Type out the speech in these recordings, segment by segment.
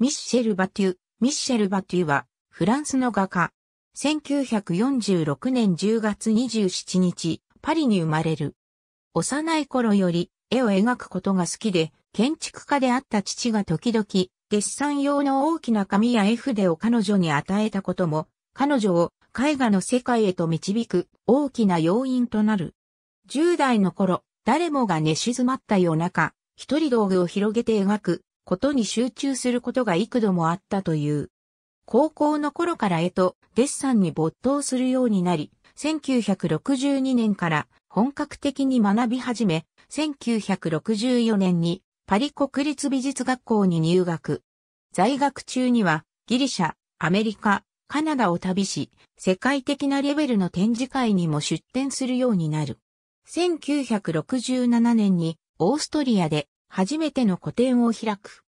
ミッシェル・バテュ。ミッシェル・バテュは、フランスの画家。1946年10月27日、パリに生まれる。幼い頃より、絵を描くことが好きで、建築家であった父が時々、デッサン用の大きな紙や絵筆を彼女に与えたことも、彼女を絵画の世界へと導く大きな要因となる。10代の頃、誰もが寝静まった夜中、一人道具を広げて描くことに集中することが幾度もあったという。高校の頃から絵とデッサンに没頭するようになり、1962年から本格的に学び始め、1964年にパリ国立美術学校に入学。在学中にはギリシャ、アメリカ、カナダを旅し、世界的なレベルの展示会にも出展するようになる。1967年にオーストリアで初めての個展を開く。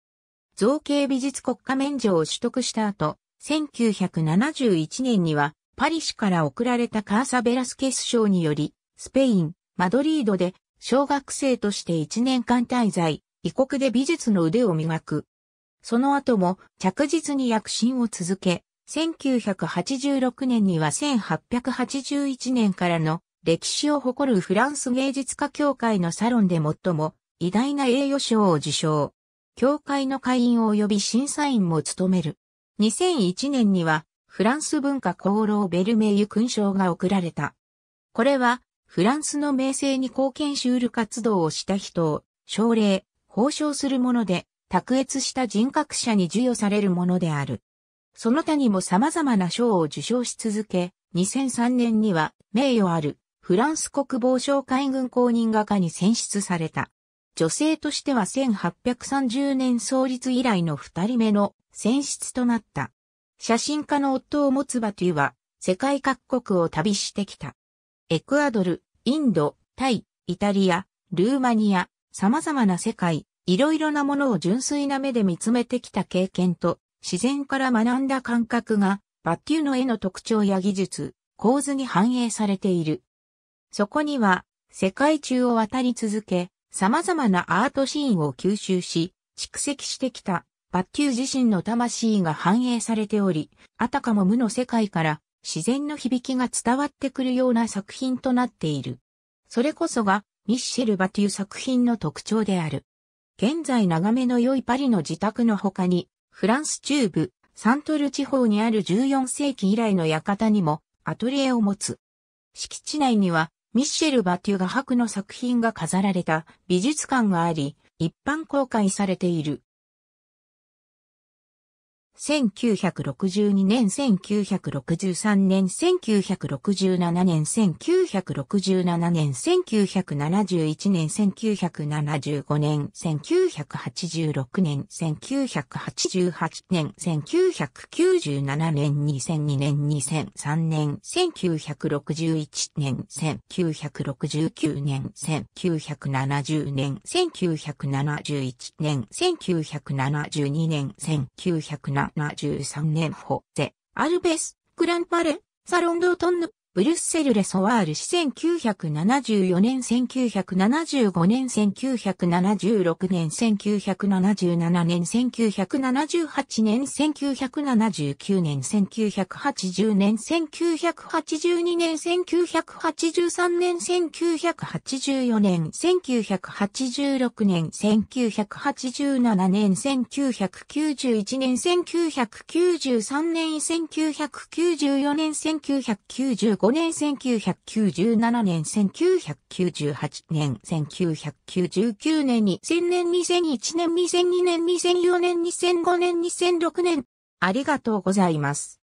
造形美術国家免除を取得した後、1971年にはパリ市から贈られたカーサ・ベラスケス賞により、スペイン、マドリードで小学生として1年間滞在、異国で美術の腕を磨く。その後も着実に躍進を続け、1986年には1881年からの歴史を誇るフランス芸術家協会のサロンで最も偉大な栄誉賞を受賞。教会の会員及び審査員も務める。2001年には、フランス文化功労ベルメイユ勲章が贈られた。これは、フランスの名声に貢献しうる活動をした人を、奨励、報奨するもので、卓越した人格者に授与されるものである。その他にも様々な賞を受賞し続け、2003年には名誉あるフランス国防省海軍公認画家に選出された。女性としては1830年創立以来の二人目の選出となった。写真家の夫を持つバトゥは、世界各国を旅してきた。エクアドル、インド、タイ、イタリア、ルーマニア、様々な世界、いろいろなものを純粋な目で見つめてきた経験と、自然から学んだ感覚が、バトゥの絵の特徴や技術、構図に反映されている。そこには、世界中を渡り続け、様々なアートシーンを吸収し、蓄積してきた、バッキュー自身の魂が反映されており、あたかも無の世界から自然の響きが伝わってくるような作品となっている。それこそが、ミッシェル・バテュ作品の特徴である。現在眺めの良いパリの自宅の他に、フランス中部、サントル地方にある14世紀以来の館にもアトリエを持つ。敷地内にはミッシェル・バテュが白の作品が飾られた美術館があり、一般公開されている。1962年、1963年、1967年、1967年、1971年、1975年、1986年、1988年、1997年、2002年、2003年、1961年、1969年、1970年、1971年、1972年、1973 7 3年法でアルベス、グランパレ、サロンドートンヌ、ブリュッセル・レ・ソワール氏1974年1975年1976年1977年1978年1979年1980年1982年1983年1984年1986年1987年1991年1993年1994年1995 1995年、1997年、1998年、1999年、2000年、2001年、2002年、2004年、2005年、2006年。ありがとうございます。